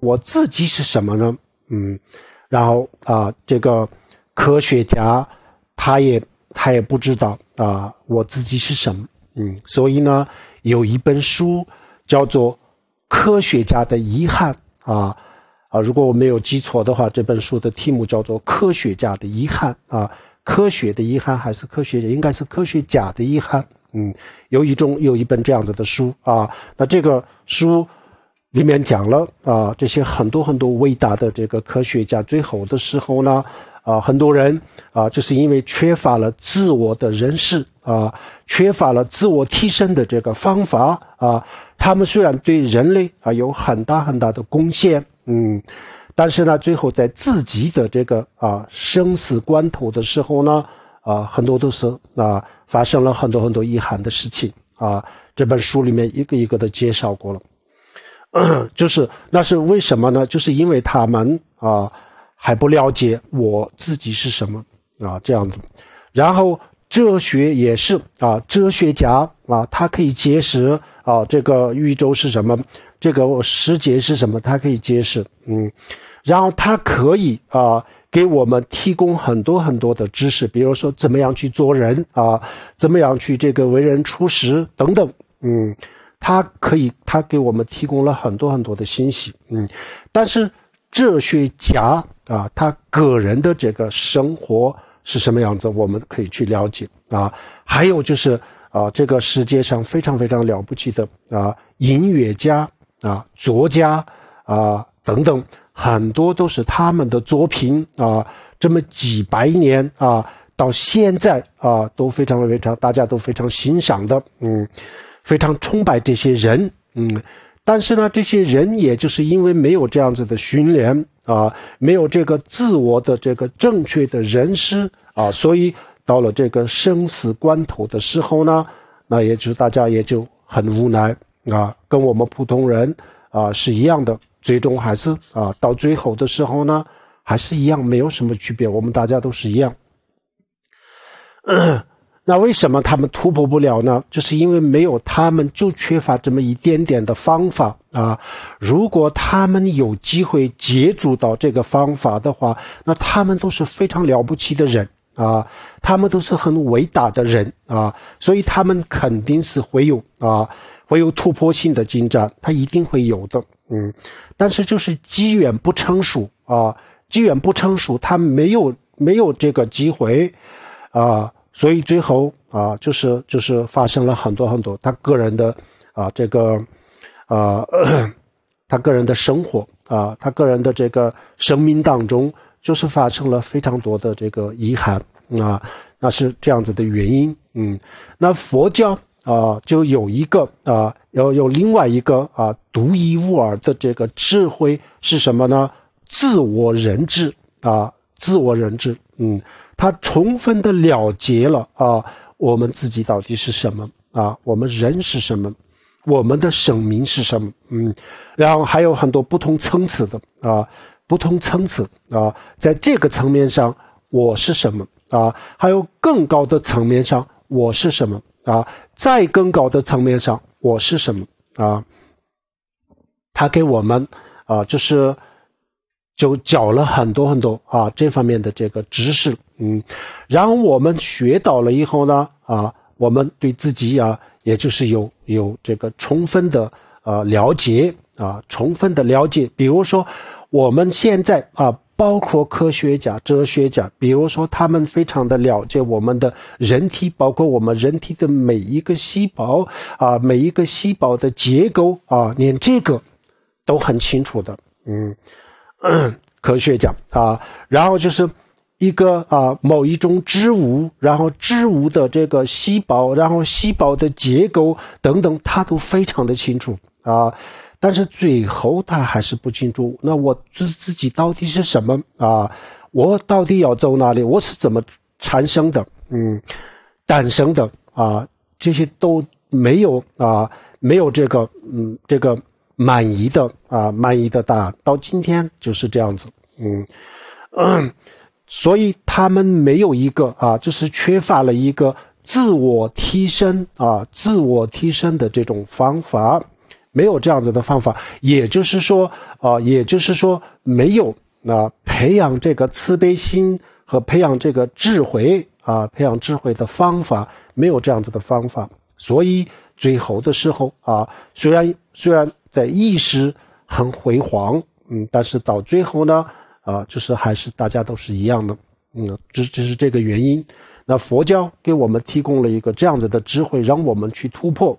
我自己是什么呢？嗯，然后啊，这个科学家他也他也不知道啊，我自己是什么？嗯，所以呢，有一本书叫做《科学家的遗憾》啊啊，如果我没有记错的话，这本书的题目叫做《科学家的遗憾》啊，科学的遗憾还是科学家？应该是科学家的遗憾。嗯，有一种有一本这样子的书啊，那这个书。里面讲了啊，这些很多很多伟大的这个科学家，最后的时候呢，啊，很多人啊，就是因为缺乏了自我的认识啊，缺乏了自我提升的这个方法啊，他们虽然对人类啊有很大很大的贡献，嗯，但是呢，最后在自己的这个啊生死关头的时候呢，啊，很多都是啊发生了很多很多遗憾的事情啊，这本书里面一个一个的介绍过了。就是，那是为什么呢？就是因为他们啊还不了解我自己是什么啊这样子。然后哲学也是啊，哲学家啊，他可以结识啊这个宇宙是什么，这个时节是什么，他可以结识嗯，然后他可以啊给我们提供很多很多的知识，比如说怎么样去做人啊，怎么样去这个为人处事等等，嗯。他可以，他给我们提供了很多很多的信息。嗯，但是哲学家啊，他个人的这个生活是什么样子，我们可以去了解啊。还有就是啊，这个世界上非常非常了不起的啊，音乐家啊、作家啊等等，很多都是他们的作品啊，这么几百年啊，到现在啊，都非常非常，大家都非常欣赏的。嗯。非常崇拜这些人，嗯，但是呢，这些人也就是因为没有这样子的训练啊，没有这个自我的这个正确的人师啊，所以到了这个生死关头的时候呢，那也就大家也就很无奈啊，跟我们普通人啊是一样的，最终还是啊，到最后的时候呢，还是一样没有什么区别，我们大家都是一样。那为什么他们突破不了呢？就是因为没有，他们就缺乏这么一点点的方法啊！如果他们有机会接触到这个方法的话，那他们都是非常了不起的人啊，他们都是很伟大的人啊，所以他们肯定是会有啊，会有突破性的进展，他一定会有的。嗯，但是就是机缘不成熟啊，机缘不成熟，他没有没有这个机会啊。所以最后啊，就是就是发生了很多很多他个人的啊，这个啊，他个人的生活啊，他个人的这个生命当中，就是发生了非常多的这个遗憾啊，那是这样子的原因。嗯，那佛教啊，就有一个啊，有有另外一个啊，独一无二的这个智慧是什么呢？自我人知啊，自我人知。嗯。他充分的了结了啊，我们自己到底是什么啊？我们人是什么？我们的省名是什么？嗯，然后还有很多不同层次的啊，不同层次啊，在这个层面上我是什么啊？还有更高的层面上我是什么啊？再更高的层面上我是什么啊？他给我们啊，就是就讲了很多很多啊这方面的这个知识。嗯，然后我们学到了以后呢，啊，我们对自己啊，也就是有有这个充分的啊了解啊，充分的了解。比如说我们现在啊，包括科学家、哲学家，比如说他们非常的了解我们的人体，包括我们人体的每一个细胞啊，每一个细胞的结构啊，连这个都很清楚的。嗯，科学家啊，然后就是。一个啊，某一种植物，然后植物的这个细胞，然后细胞的结构等等，他都非常的清楚啊。但是最后他还是不清楚，那我自自己到底是什么啊？我到底要走哪里？我是怎么产生的？嗯，诞生的啊，这些都没有啊，没有这个嗯，这个满意的啊，满意的答案。到今天就是这样子，嗯。所以他们没有一个啊，就是缺乏了一个自我提升啊，自我提升的这种方法，没有这样子的方法。也就是说，啊，也就是说，没有那培养这个慈悲心和培养这个智慧啊，培养智慧的方法没有这样子的方法。所以最后的时候啊，虽然虽然在意识很辉煌，嗯，但是到最后呢。啊，就是还是大家都是一样的，嗯，只只是这个原因，那佛教给我们提供了一个这样子的智慧，让我们去突破。